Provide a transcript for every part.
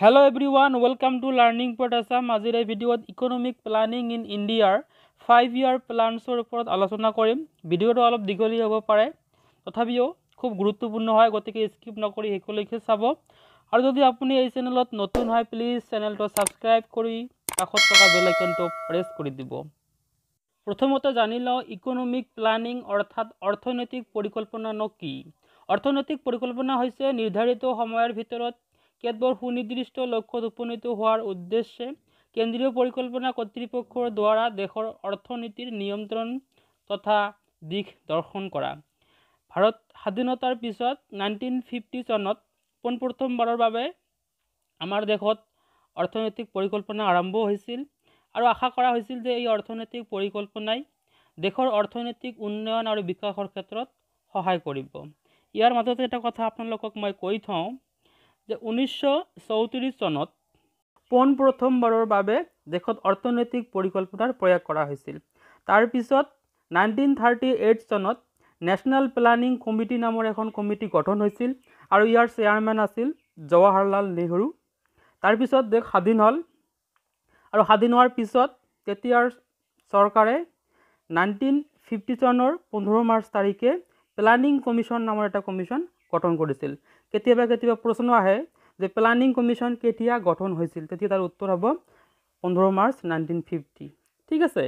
Hello' everyone welcome to learning point Assam আজিৰ এই ভিডিঅ'ত ইকনমিক প্লানিং ইন ইণ্ডিয়াৰ ফাইভ ইয়াৰ প্লানছৰ ওপৰত আলোচনা কৰিম ভিডিঅ'টো অলপ দীঘলী হ'ব পাৰে তথাপিও খুব গুৰুত্বপূৰ্ণ হয় গতিকে স্কিপ নকৰি শেষলৈকে চাব আৰু যদি আপুনি এই চেনেলত নতুন হয় প্লিজ চেনেলটো ছাবস্ক্ৰাইব কৰি কাষত থকা বেল আইকনটো প্ৰেছ কৰি দিব প্ৰথমতে জানি লওঁ ইকনমিক প্লানিং অৰ্থাৎ অৰ্থনৈতিক পৰিকল্পনানো কি অৰ্থনৈতিক পৰিকল্পনা হৈছে নিৰ্ধাৰিত সময়ৰ ভিতৰত কেতবর সুনির্দিষ্ট লক্ষ্যত উপনীত হওয়ার উদ্দেশ্যে কেন্দ্রীয় পরিকল্পনা কর্তৃপক্ষৰ দ্বাৰা দেশৰ অৰ্থনীতিৰ নিয়ন্ত্ৰণ তথা দিশ দৰ্শন কৰা ভাৰত স্বাধীনতাৰ পিছত নাইনটিন ফিফটি চনত পোনপ্ৰথমবাৰৰ বাবে আমাৰ দেশত অৰ্থনৈতিক পৰিকল্পনা আৰম্ভ হৈছিল আৰু আশা কৰা হৈছিল যে এই অৰ্থনৈতিক পৰিকল্পনাই দেশৰ অৰ্থনৈতিক উন্নয়ন আৰু বিকাশৰ ক্ষেত্ৰত সহায় কৰিব ইয়াৰ মাজতে এটা কথা আপোনালোকক মই কৈ থওঁ যে ঊনৈছশ চনত পোন প্ৰথমবাৰৰ বাবে দেশত অৰ্থনৈতিক পৰিকল্পনাৰ প্ৰয়াস কৰা হৈছিল তাৰপিছত নাইনটিন থাৰ্টি এইট চনত নেশ্যনেল প্লানিং কমিটি নামৰ এখন কমিটি গঠন হৈছিল আৰু ইয়াৰ চেয়াৰমেন আছিল জৱাহৰলাল নেহৰু তাৰপিছত দেশ স্বাধীন হ'ল আৰু স্বাধীন হোৱাৰ পিছত তেতিয়াৰ চৰকাৰে নাইনটিন ফিফটি চনৰ পোন্ধৰ মাৰ্চ তাৰিখে প্লানিং কমিশ্যন নামৰ এটা কমিশ্যন গঠন কৰিছিল কেতিয়াবা কেতিয়াবা প্ৰশ্ন আহে যে প্লানিং কমিশ্যন কেতিয়া গঠন হৈছিল তেতিয়া তাৰ উত্তৰ হ'ব পোন্ধৰ মাৰ্চ নাইনটিন ফিফটি ঠিক আছে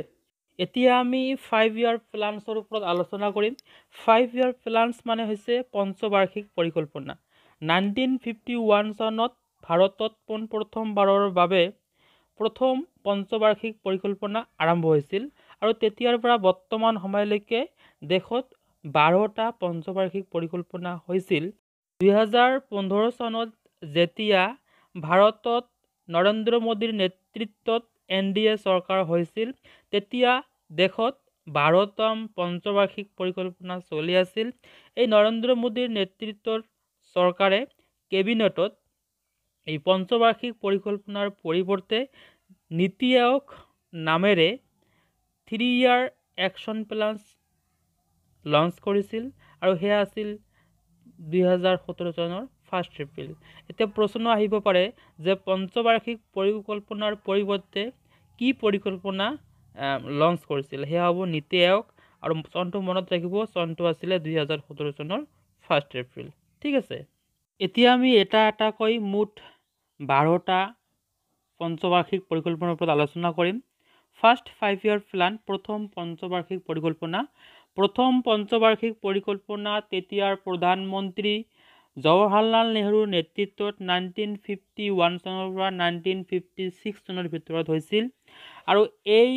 এতিয়া আমি ফাইভ ইয়াৰ প্লানছৰ ওপৰত আলোচনা কৰিম ফাইভ ইয়াৰ প্লানছ মানে হৈছে পঞ্চবাৰ্ষিক পৰিকল্পনা নাইনটিন ফিফটি ওৱান চনত ভাৰতত পোনপ্ৰথমবাৰৰ বাবে প্ৰথম পঞ্চবাৰ্ষিক পৰিকল্পনা আৰম্ভ হৈছিল আৰু তেতিয়াৰ পৰা বৰ্তমান সময়লৈকে দেশত বাৰটা পঞ্চবাৰ্ষিক পৰিকল্পনা হৈছিল দুহেজাৰ পোন্ধৰ চনত যেতিয়া ভাৰতত নৰেন্দ্ৰ মোদীৰ নেতৃত্বত এন ডি এ চৰকাৰ হৈছিল তেতিয়া দেশত বাৰতম পঞ্চবাৰ্ষিক পৰিকল্পনা চলি আছিল এই নৰেন্দ্ৰ মোদীৰ নেতৃত্বৰ চৰকাৰে কেবিনেটত এই পঞ্চবাৰ্ষিক পৰিকল্পনাৰ পৰিৱৰ্তে নীতি আয়োগ নামেৰে three year action plan launch কৰিছিল আৰু সেয়া আছিল দুহেজাৰ সোতৰ চনৰ ফাৰ্ষ্ট এপ্ৰিল এতিয়া প্ৰশ্ন আহিব পাৰে যে পঞ্চবাৰ্ষিক পৰিকল্পনাৰ পৰিৱৰ্তে কি পৰিকল্পনা লঞ্চ কৰিছিল সেয়া হ'ব নীতি আয়োগ আৰু চনটো মনত ৰাখিব চনটো আছিলে দুহেজাৰ সোতৰ চনৰ ফাৰ্ষ্ট এপ্ৰিল ঠিক আছে এতিয়া আমি এটা এটাকৈ মুঠ বাৰটা পঞ্চবাৰ্ষিক পৰিকল্পনাৰ ওপৰত আলোচনা কৰিম ফাৰ্ষ্ট ফাইভ ইয়াৰ প্লান প্ৰথম পঞ্চবাৰ্ষিক পৰিকল্পনা প্ৰথম পঞ্চবাৰ্ষিক পৰিকল্পনা তেতিয়াৰ প্ৰধানমন্ত্ৰী জৱাহৰলাল নেহৰুৰ নেতৃত্বত নাইনটিন ফিফটি ওৱান চনৰ পৰা নাইনটিন ফিফটি ছিক্স চনৰ ভিতৰত হৈছিল আৰু এই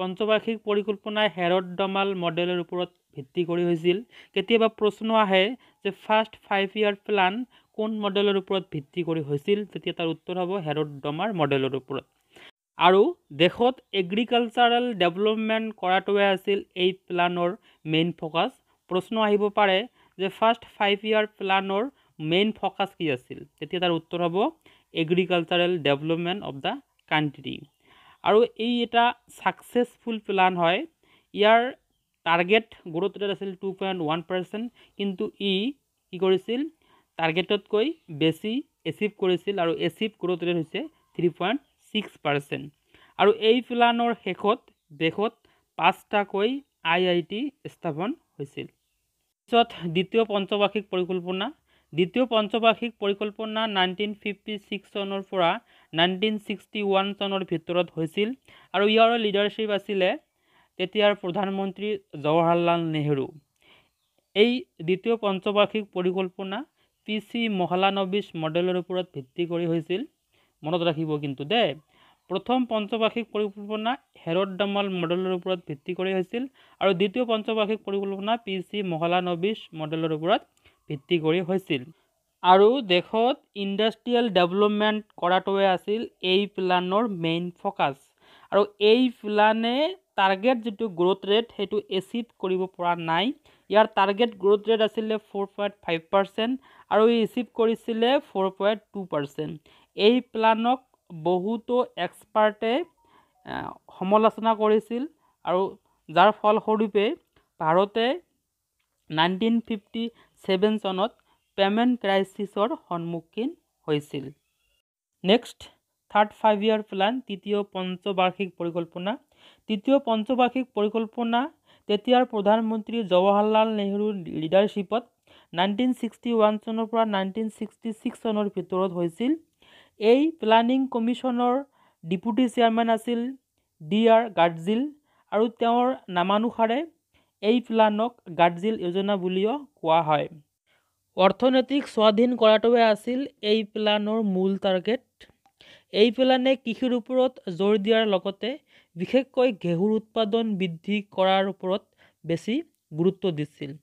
পঞ্চবাৰ্ষিক পৰিকল্পনাই হেৰত দমাল মডেলৰ ওপৰত ভিত্তি কৰি হৈছিল কেতিয়াবা প্ৰশ্ন আহে যে ফাৰ্ষ্ট ফাইভ ইয়াৰ প্লান কোন মডেলৰ ওপৰত ভিত্তি কৰি হৈছিল তেতিয়া তাৰ উত্তৰ হ'ব হেৰত ডমাৰ মডেলৰ ওপৰত আৰু দেশত এগ্ৰিকালচাৰেল ডেভেলপমেণ্ট কৰাটোৱে আছিল এই প্লানৰ মেইন ফ'কাছ প্ৰশ্ন আহিব পাৰে যে ফাৰ্ষ্ট ফাইভ ইয়াৰ প্লানৰ মেইন ফ'কাছ কি আছিল তেতিয়া তাৰ উত্তৰ হ'ব agricultural development of the country আৰু এই এটা ছাকচেছফুল প্লান হয় ইয়াৰ টাৰ্গেট গ্ৰ'থ ৰেট আছিল টু পইণ্ট ওৱান পাৰ্চেণ্ট কিন্তু ই কি কৰিছিল টাৰ্গেটতকৈ বেছি এচিভ কৰিছিল আৰু এচিভ গ্ৰ'থ ৰেট হৈছে থ্ৰী পইণ্ট ছিক্স পাৰ্চেণ্ট আৰু এই প্লানৰ শেষত দেশত পাঁচটাকৈ আই আই টি স্থাপন হৈছিল পিছত দ্বিতীয় পঞ্চবাৰ্ষিক পৰিকল্পনা দ্বিতীয় পঞ্চবাৰ্ষিক পৰিকল্পনা নাইনটিন ফিফটি ছিক্স চনৰ পৰা নাইনটিন ছিক্সটি ওৱান চনৰ ভিতৰত হৈছিল আৰু ইয়াৰ লিডাৰশ্বিপ আছিলে তেতিয়াৰ প্ৰধানমন্ত্ৰী জৱাহৰলাল নেহৰু এই দ্বিতীয় পঞ্চবাৰ্ষিক পৰিকল্পনা পি চি মহলানবিছ মডেলৰ ওপৰত ভিত্তি কৰি হৈছিল মনত ৰাখিব কিন্তু দেই প্ৰথম পঞ্চবাৰ্ষিক পৰিকল্পনা হেৰড ডামাল মডেলৰ ওপৰত ভিত্তি কৰি হৈছিল আৰু দ্বিতীয় পঞ্চবাৰ্ষিক পৰিকল্পনা পি চি মহলানবিছ মডেলৰ ওপৰত ভিত্তি কৰি হৈছিল আৰু দেশত ইণ্ডাষ্ট্ৰিয়েল ডেভেলপমেণ্ট কৰাটোৱে আছিল এই প্লানৰ মেইন ফ'কাছ আৰু এই প্লানে টার্গেট যে গ্রোথ রেট সে এচিভ করবা নাই ইয়ার টার্গেট গ্রোথ রেট আসলে ফোর পয়েন্ট ফাইভ পার্সেন্ট আর এচিভ করেছিলেন ফোর পয়েন্ট টু পার্সেন্ট এই প্লানক বহুতো এক্সপার্টে সমালোচনা করেছিল আর যার ফলস্বরূপে ভারতে নাইনটিন ফিফটি সেভেন চনত পেমেন্ট ক্রাইসিসর সন্মুখীন হয়েছিল next third five year plan তৃতীয় পঞ্চবাৰ্ষিক পৰিকল্পনা তৃতীয় পঞ্চবাৰ্ষিক পৰিকল্পনা তেতিয়াৰ প্ৰধানমন্ত্ৰী জৱাহৰলাল নেহৰু লিডাৰশ্বিপত নাইনটিন ছিক্সটি ওৱান চনৰ পৰা নাইনটিন ছিক্সটি ছিক্স চনৰ ভিতৰত হৈছিল এই প্লানিং কমিশ্যনৰ ডিপুটি চেয়াৰমেন আছিল ডি আৰ গাৰ্জিল আৰু তেওঁৰ নামানুসাৰে এই প্লানক গাৰ্জিল যোজনা বুলিও কোৱা হয় অৰ্থনৈতিক স্বাধীন কৰাটোৱে আছিল এই প্লানৰ মূল টাৰ্গেট এই প্লানে কৃষিৰ ওপৰত জোৰ দিয়াৰ লগতে বিশেষকৈ ঘেঁহুৰ উৎপাদন বৃদ্ধি কৰাৰ ওপৰত বেছি গুৰুত্ব দিছিল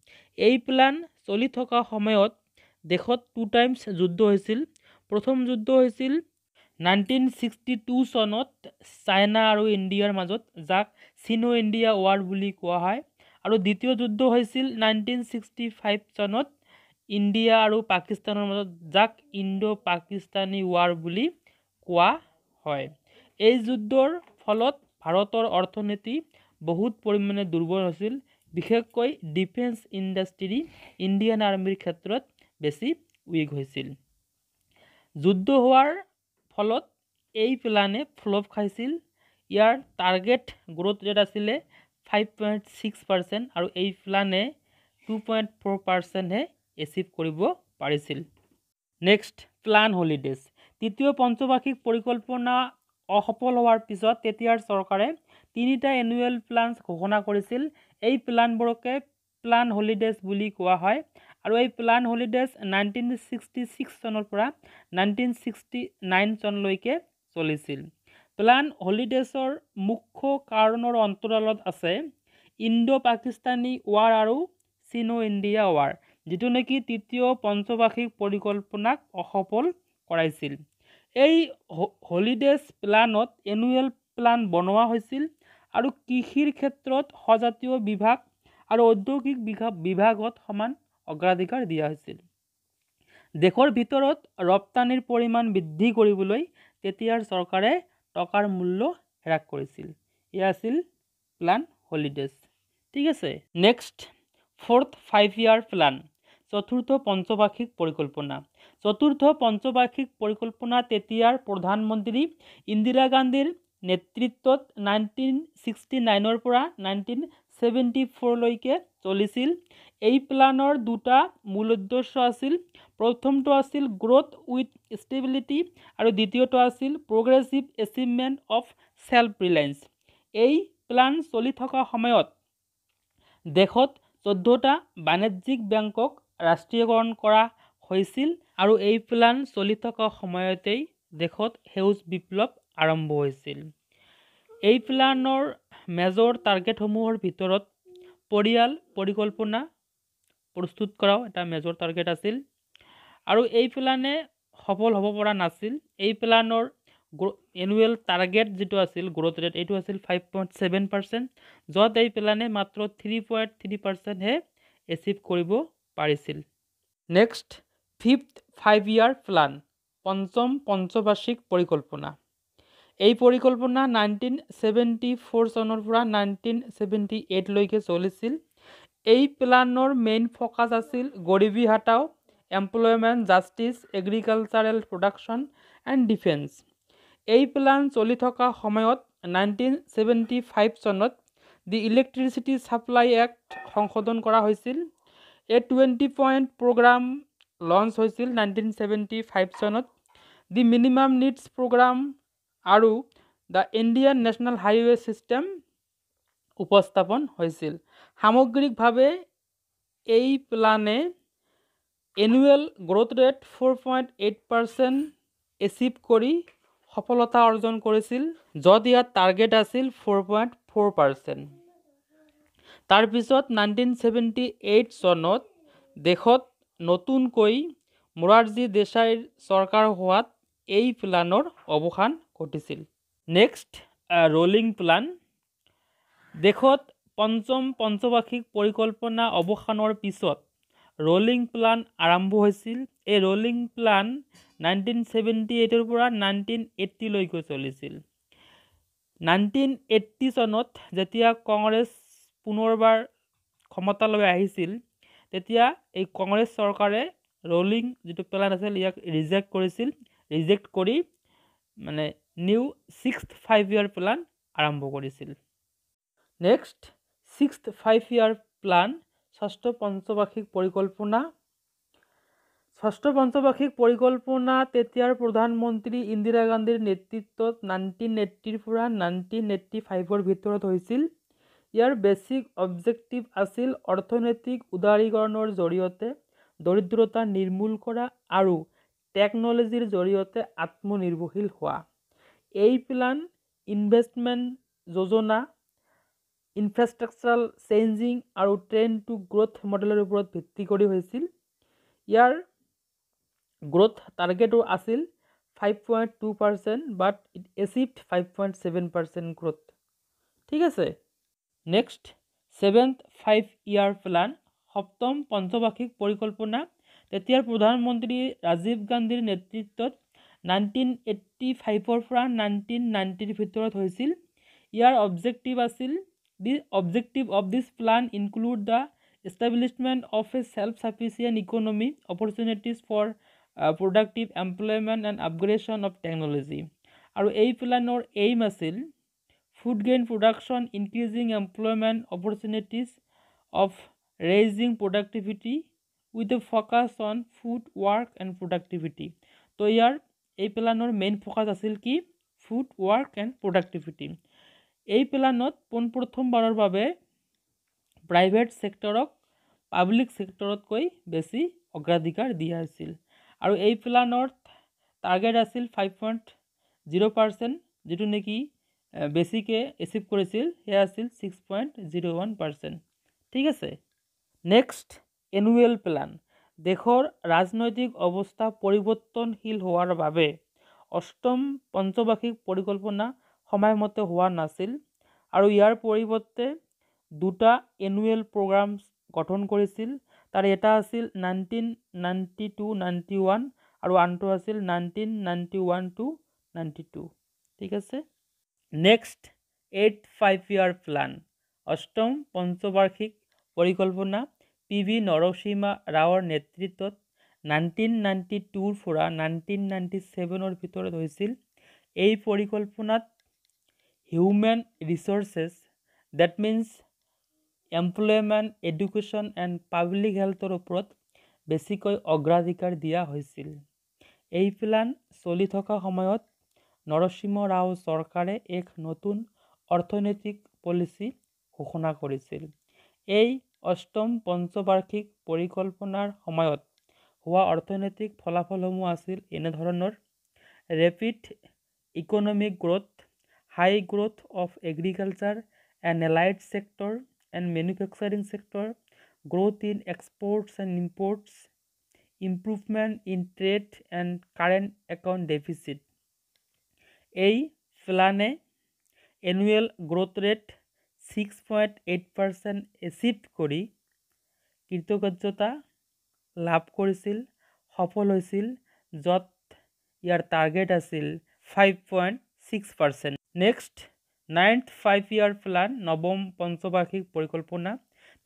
এই প্লান চলি থকা সময়ত দেশত টু টাইমছ যুদ্ধ হৈছিল প্ৰথম যুদ্ধ হৈছিল নাইনটিন ছিক্সটি টু চনত চাইনা আৰু ইণ্ডিয়াৰ মাজত যাক চীনো ইণ্ডিয়া ৱাৰ বুলি কোৱা হয় আৰু দ্বিতীয় যুদ্ধ হৈছিল নাইনটিন ছিক্সটি ফাইভ চনত ইণ্ডিয়া আৰু পাকিস্তানৰ মাজত যাক ইণ্ডো পাকিস্তানী ৱাৰ বুলি কোৱা হয় এই যুদ্ধৰ ফলত ভাৰতৰ অৰ্থনীতি বহুত পৰিমাণে দুৰ্বল হৈছিল বিশেষকৈ ডিফেন্স ইণ্ডাষ্ট্ৰি ইণ্ডিয়ান আৰ্মীৰ ক্ষেত্ৰত বেছি উইক হৈছিল যুদ্ধ হোৱাৰ ফলত এই প্লানে ফ্লপ খাইছিল ইয়াৰ টাৰ্গেট গ্ৰ'থ ৰেট আছিলে ফাইভ পইণ্ট ছিক্স পাৰ্চেণ্ট আৰু এই প্লানে টু পইণ্ট ফ'ৰ পাৰ্চেণ্টহে এচিভ কৰিব পাৰিছিল নেক্সট প্লান হলিডেজ দ্বিতীয় পঞ্চবাৰ্ষিক পৰিকল্পনা অসফল হোৱাৰ পিছত তেতিয়াৰ চৰকাৰে তিনিটা এনুৱেল প্লান ঘোষণা কৰিছিল এই প্লানবোৰকে প্লান হলিডেজ বুলি কোৱা হয় আৰু এই plan holidays nineteen sixty six চনৰ পৰা নাইনটিন ছিক্সটি নাইন চনলৈকে চলিছিল প্লান হলিডেজৰ মুখ্য কাৰণৰ অন্তৰালত আছে ইণ্ডো পাকিস্তানী ৱাৰ আৰু চীনো ইণ্ডিয়া ৱাৰ যিটো নেকি তৃতীয় পঞ্চবাৰ্ষিক পৰিকল্পনাক অসফল কৰাইছিল এই হলিডেজ প্লানত এনুৱেল প্লান বনোৱা হৈছিল আৰু কৃষিৰ ক্ষেত্ৰত সজাতীয় বিভাগ আৰু ঔদ্যোগিক বিভাগত সমান অগ্ৰাধিকাৰ দিয়া হৈছিল দেশৰ ভিতৰত ৰপ্তানিৰ পৰিমাণ বৃদ্ধি কৰিবলৈ তেতিয়াৰ চৰকাৰে টকাৰ মূল্য হ্ৰাস কৰিছিল এয়া আছিল প্লান হলিডেজ ঠিক আছে next fourth five year plan চতুৰ্থ পঞ্চবাৰ্ষিক পৰিকল্পনা চতুৰ্থ পঞ্চবাৰ্ষিক পৰিকল্পনা তেতিয়াৰ প্ৰধানমন্ত্ৰী ইন্দিৰা গান্ধীৰ নেতৃত্বত নাইনটিন ছিক্সটি নাইনৰ পৰা নাইনটিন ছেভেণ্টি ফ'ৰলৈকে চলিছিল এই প্লানৰ দুটা মূল উদ্দেশ্য আছিল প্ৰথমটো আছিল গ্ৰ'থ উইথ ষ্টেবিলিটি আৰু দ্বিতীয়টো আছিল progressive achievement of self reliance এই প্লান চলি থকা সময়ত দেশত চৈধ্যটা বাণিজ্যিক বেংকক ৰাষ্ট্ৰীয়কৰণ কৰা হৈছিল আৰু এই প্লান চলি থকা সময়তেই দেশত সেউজ বিপ্লৱ আৰম্ভ হৈছিল এই প্লানৰ মেজৰ টাৰ্গেটসমূহৰ ভিতৰত পৰিয়াল পৰিকল্পনা প্ৰস্তুত কৰাও এটা মেজৰ টাৰ্গেট আছিল আৰু এই প্লানে সফল হ'ব পৰা নাছিল এই প্লানৰ গ্ৰ এনুৱেল টাৰ্গেট যিটো আছিল গ্ৰ'থ ৰেট এইটো আছিল ফাইভ পইণ্ট ছেভেন পাৰ্চেণ্ট য'ত এই প্লানে মাত্ৰ থ্ৰী পইণ্ট থ্ৰী পাৰ্চেণ্টহে এচিভ কৰিব পাৰিছিল next fifth five year plan পঞ্চম পঞ্চবাৰ্ষিক পৰিকল্পনা এই পৰিকল্পনা নাইনটিন ছেভেণ্টি ফ'ৰ চনৰ পৰা নাইনটিন ছেভেণ্টি এইটলৈকে চলিছিল এই প্লানৰ মেইন ফ'কাছ আছিল Garibi Hatao employment justice agricultural production and defence এই প্লান চলি থকা সময়ত নাইনটিন ছেভেণ্টি ফাইভ চনত দি ইলেক্ট্ৰিচিটি ছাপ্লাই এক্ট সংশোধন কৰা হৈছিল এই টুৱেণ্টি পইণ্ট প্ৰগ্ৰাম লঞ্চ হৈছিল নাইণ্টিন ছেভেণ্টি ফাইভ চনত দি মিনিমাম নিডছ প্ৰগ্ৰাম আৰু the Indian national highway system উপস্থাপন হৈছিল সামগ্ৰিকভাৱে এই প্লানে annual growth rate four point eight percent achieve কৰি সফলতা অৰ্জন কৰিছিল য'ত ইয়াৰ টাৰ্গেট আছিল ফ'ৰ পইণ্ট ফ'ৰ পাৰ্চেণ্ট তাৰপিছত নাইনটিন চেভেণ্টি এইট চনত দেশত নতুনকৈ মোৰাৰজী দেশাইৰ চৰকাৰ হোৱাত এই প্লানৰ অৱসান ঘটিছিল নেক্সট ৰ'লিং প্লান দেশত পঞ্চম পঞ্চবাৰ্ষিক পৰিকল্পনা অৱসানৰ পিছত ৰ'লিং প্লান আৰম্ভ হৈছিল এই ৰ'লিং প্লান নাইনটিন চেভেণ্টি এইটৰ পৰা নাইনটিন এইট্টিলৈকে চলিছিল নাইনটিন এইট্টি চনত যেতিয়া কংগ্ৰেছ পুনৰবাৰ ক্ষমতালৈ আহিছিল তেতিয়া এই কংগ্ৰেছ চৰকাৰে ৰ'লিং যিটো প্লেন আছিল ইয়াক ৰিজেক্ট কৰিছিল ৰিজেক্ট কৰি মানে new six five year plan আৰম্ভ কৰিছিল next six five year plan ষষ্ঠ পঞ্চবাৰ্ষিক পৰিকল্পনা ষষ্ঠ পঞ্চবাৰ্ষিক পৰিকল্পনা তেতিয়াৰ প্ৰধানমন্ত্ৰী ইন্দিৰা গান্ধীৰ নেতৃত্বত নাইনটিন এইট্টিৰ পৰা নাইনটিন এইট্টি ফাইভৰ ভিতৰত হৈছিল ইয়াৰ বেছিক অবজেক্টিভ আছিল অৰ্থনৈতিক উদাৰীকৰণৰ জৰিয়তে দৰিদ্ৰতা নিৰ্মূল কৰা আৰু টেকন'লজিৰ জৰিয়তে আত্মনিৰ্ভৰশীল হোৱা এই প্লান ইনভেষ্টমেণ্ট যোজনা ইনফ্ৰাষ্ট্ৰাকচাৰেল চেঞ্জিং আৰু ট্ৰেণ্ড টু গ্ৰ'থ মডেলৰ ওপৰত ভিত্তি কৰি হৈছিল ইয়াৰ গ্ৰ'থ টাৰ্গেটো আছিল five point two percent but it achieved five point seven percent growth ঠিক আছে next seventh five year plan সপ্তম পঞ্চবাৰ্ষিক পৰিকল্পনা তেতিয়াৰ প্ৰধানমন্ত্ৰী ৰাজীৱ গান্ধীৰ নেতৃত্বত নাইনটিন এইটি ফাইভৰ পৰা নাইনটিন নাইনটিৰ ভিতৰত হৈছিল ইয়াৰ অবজেক্টিভ আছিল the objective of this plan include the establishment of a self sufficient economy opportunities for productive employment and upgradation of technology আৰু এই প্লেনৰ এইম আছিল food grain production increasing employment opportunities of raising productivity with a focus on food work and productivity তো ইয়াৰ এই প্লানৰ main focus আছিল কি ফুড ৱাৰ্ক এণ্ড প্ৰডাক্টিভিটি এই প্লানত পোনপ্ৰথমবাৰৰ বাবে প্ৰাইভেট ছেক্টৰক পাব্লিক ছেক্টৰতকৈ বেছি অগ্ৰাধিকাৰ দিয়া হৈছিল আৰু এই প্লানৰ টাৰ্গেট আছিল ফাইভ পইণ্ট জিৰ' পাৰ্চেণ্ট যিটো নেকি বেছিকে এচিভ কৰিছিল সেয়া আছিল six point zero' one percent ঠিক আছে নেক্সট এনুৱেল প্লান দেশৰ ৰাজনৈতিক অৱস্থা পৰিৱৰ্তনশীল হোৱাৰ বাবে অষ্টম পঞ্চবাৰ্ষিক পৰিকল্পনা সময়মতে হোৱা নাছিল আৰু ইয়াৰ পৰিৱৰ্তে দুটা এনুৱেল প্ৰগ্ৰাম গঠন কৰিছিল তাৰে এটা আছিল nineteen ninety two ninety one আৰু আনটো আছিল nineteen ninety one two ninety two ঠিক আছে next eight five year plan অষ্টম পঞ্চবাৰ্ষিক পৰিকল্পনা পি ভি নৰসিম্হা ৰাওৰ নেতৃত্বত নাইনটিন নাইণ্টি টুৰ পৰা নাইনটিন নাইণ্টি ছেভেনৰ ভিতৰত হৈছিল এই পৰিকল্পনাত human resources that means employment education and public হেল্থৰ ওপৰত বেছিকৈ অগ্ৰাধিকাৰ দিয়া হৈছিল এই প্লান চলি থকা সময়ত নৰসিংহ ৰাও চৰকাৰে এক নতুন অৰ্থনৈতিক পলিচি ঘোষণা কৰিছিল এই অষ্টম পঞ্চবাৰ্ষিক পৰিকল্পনাৰ সময়ত হোৱা অৰ্থনৈতিক ফলাফলসমূহ আছিল এনেধৰণৰ rapid economic growth high growth of agriculture and allied sector and manufacturing sector growth in exports and imports improvement in trade and current account deficit এই প্লানে annual growth rate six point eight percent achieve কৰি কৃতজ্ঞতা লাভ কৰিছিল সফল হৈছিল য'ত ইয়াৰ টাৰ্গেট আছিল five point six percent next ninth five year plan নৱম পঞ্চবাৰ্ষিক পৰিকল্পনা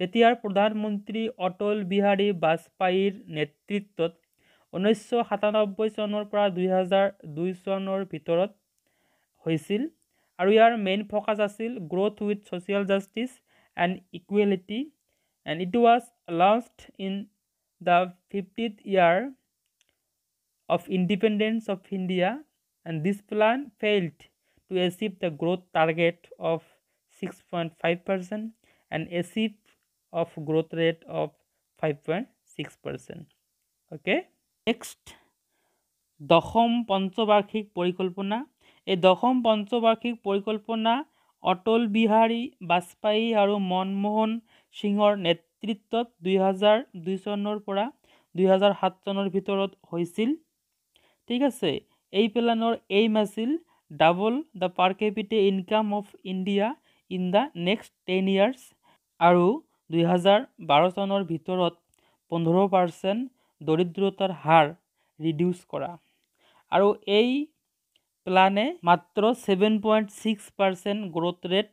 তেতিয়াৰ প্ৰধানমন্ত্ৰী অটল বিহাৰী বাজপেয়ীৰ নেতৃত্বত ঊনৈছশ সাতানব্বৈ চনৰ পৰা দুহেজাৰ দুই চনৰ ভিতৰত হৈছিল আৰু ইয়াৰ মেইন ফ'কাছ আছিল growth with social justice and equality and it was launched in the fiftieth year of independence of India and this plan failed to achieve the growth target of six point five percent and achieve of growth rate of five point six percent okay next দশম পঞ্চবার্ষিক পৰিকল্পনা এই দশম পঞ্চবাৰ্ষিক পৰিকল্পনা অটল বিহাৰী বাজপেয়ী আৰু মনমোহন সিঙৰ নেতৃত্বত দুহেজাৰ দুই চনৰ পৰা দুহেজাৰ সাত চনৰ ভিতৰত হৈছিল ঠিক আছে এই প্লেনৰ এইম আছিল double the per capita income of India in the next ten years আৰু দুহেজাৰ বাৰ চনৰ ভিতৰত পোন্ধৰ পাৰ্চেণ্ট দৰিদ্ৰতাৰ হাৰ ৰিডিউচ কৰা আৰু এই প্লানে মাত্ৰ seven point six percent growth rate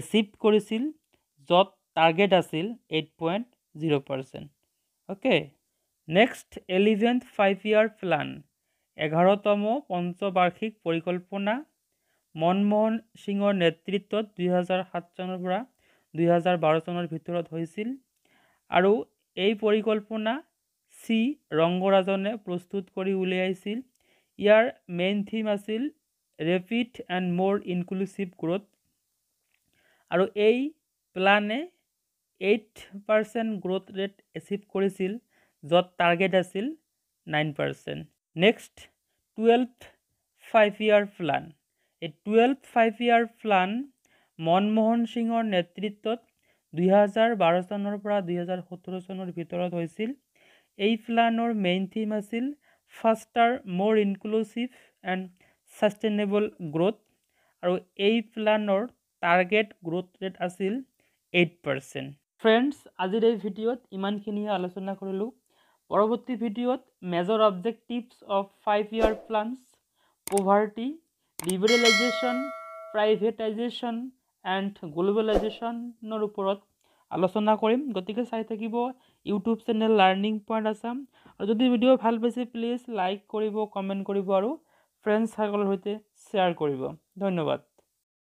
achieve কৰিছিল য'ত টাৰ্গেট আছিল eight point zero' percent okay next eleventh five year plan এঘাৰতম পঞ্চবাৰ্ষিক পৰিকল্পনা মনমোহন সিঙৰ নেতৃত্বত দুহেজাৰ সাত চনৰ পৰা দুহেজাৰ বাৰ চনৰ ভিতৰত হৈছিল আৰু এই পৰিকল্পনা চি ৰংগৰাজনে প্ৰস্তুত কৰি উলিয়াইছিল ইয়াৰ মেইন থিম আছিল rapid and more inclusive growth আৰু এই প্লানে eight percent growth rate achieve কৰিছিল য'ত টাৰ্গেট আছিল nine percent next twelve five year plan এই twelve five year plan Manmohan সিঙৰ নেতৃত্বত দুহেজাৰ বাৰ চনৰ পৰা দুহেজাৰ সোতৰ চনৰ ভিতৰত হৈছিল এই প্লানৰ মেইন থিম আছিল faster, more inclusive and sustainable growth. আৰু এই প্লানৰ টাৰ্গেট গ্ৰ'থ ৰেট আছিল এইট পাৰ্চেণ্ট ফ্ৰেণ্ডছ আজিৰ এই ভিডিঅ'ত ইমানখিনিয়ে আলোচনা কৰিলোঁ পৰৱৰ্তী ভিডিঅ'ত major objectives of five year plans poverty liberalisation privatisation and গ্ল'বেলাইজেশ্যনৰ ওপৰত আলোচনা কৰিম গতিকে চাই থাকিব YouTube channel learning point Assam আৰু যদি ভিডিঅ' ভাল পাইছে প্লিজ লাইক কৰিব কমেণ্ট কৰিব আৰু ফ্ৰেণ্ডছসকলৰ সৈতে শ্বেয়াৰ কৰিব ধন্যবাদ